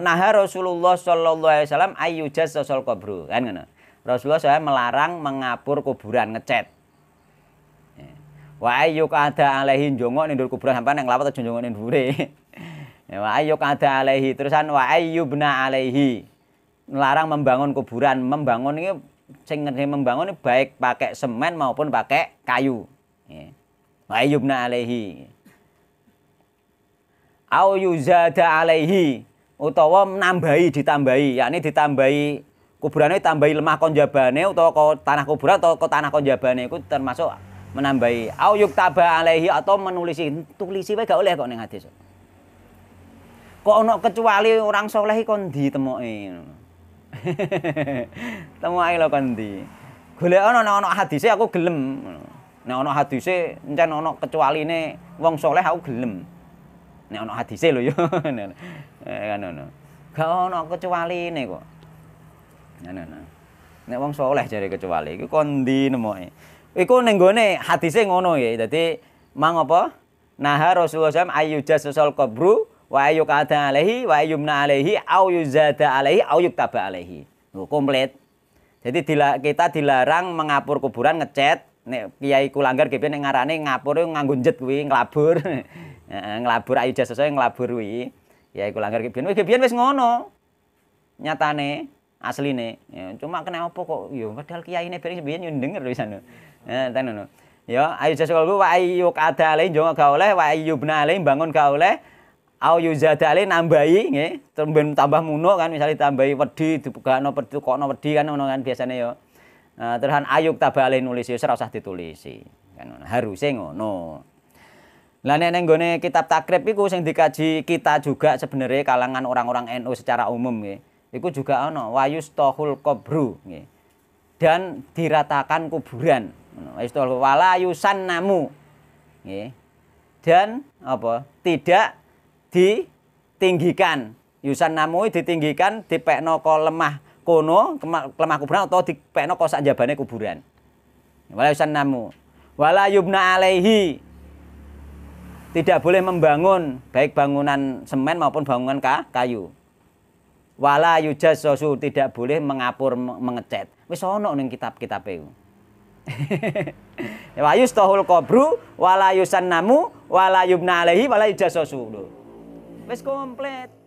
Nah Rasulullah Shallallahu Alaihi Wasallam ayu sosol kubur kan ngono. Rasulullah saya melarang mengabur kuburan ngecat. Ya. Wa ayu ada alaihi jongok nindur kuburan sampai neng lapat jongok nindure. Ya, wa ayu ada alaihi terusan wa ayyubna alaihi melarang membangun kuburan membangun ini sing membangun ini baik pakai semen maupun pakai kayu. Ya. Wa ayyubna alaihi. Au yuzada alaihi utawa menambahi ditambahi yakni ditambahi kuburane ditambahi lemah konjabane utawa ko tanah kuburan atau ko tanah konjabane itu termasuk menambahi au tabah alaihi atau menulisi tulisi wae gak oleh kok ning hadis kok ono kecuali orang soleh kon ditemoki temoki lo kon di golek ono nek ono hadise aku gelem nek ono hadise encen ono kecualine wong soleh aku gelem Nek ana hadise lho ya. Kan ono Gak ana ne kok. Ngono. Kan nek wong soleh jare kecuali iku kondi nemoke. Iku ning gone hadise ngono ya. Dadi mang apa? Naha Rasulullah SAW ayyujas susal qabru wa ayu kada alaihi wa ayumna alaihi au yuzada alaihi au yuktaba alaihi. Loh, komplit. Jadi dila, kita dilarang mengapur kuburan ngecat. Nek kiai ku langgar gebe nek ngarane ngapur nganggo jet kuwi nglabur. ngelabur ayu jasa saya ngelabur wi ya iku langgar kebian kebian wis ngono nyatane asli ya, cuma kena apa kok ya padahal kiai ne bareng biyen yo denger pisan nah tenan ya ayu jasa kalbu wa ayu kada lain jongo kau oleh wa ayu lain bangun kau oleh au yuzada ale nambahi nggih temben tambah muno kan misalnya tambahi wedi dibugakno petu kokno wedi kan ngono kan biasane yo Uh, terus kan ayuk tabale nulis ya ora usah ditulis kan harus ngono. Lah nek neng gone kitab takrib iku sing dikaji kita juga sebenarnya kalangan orang-orang NU secara umum nggih. Iku juga ana wayus tohul kubru, nggih. Dan diratakan kuburan. Wayus tohul wala yusan namu. Nggih. Dan apa? Tidak ditinggikan. Yusan namu ditinggikan dipekno ko lemah kono lemah kuburan atau dipekno ko sak jabane kuburan. Wala yusan namu. Wala yubna alaihi tidak boleh membangun baik bangunan semen maupun bangunan kayu. Wala yujas sosu tidak boleh mengapur mengecat. Wis ana ning kitab-kitab itu. wa yustahul qabru wala yusannamu wala yubna alaihi wala yujas sosu. Wis komplit.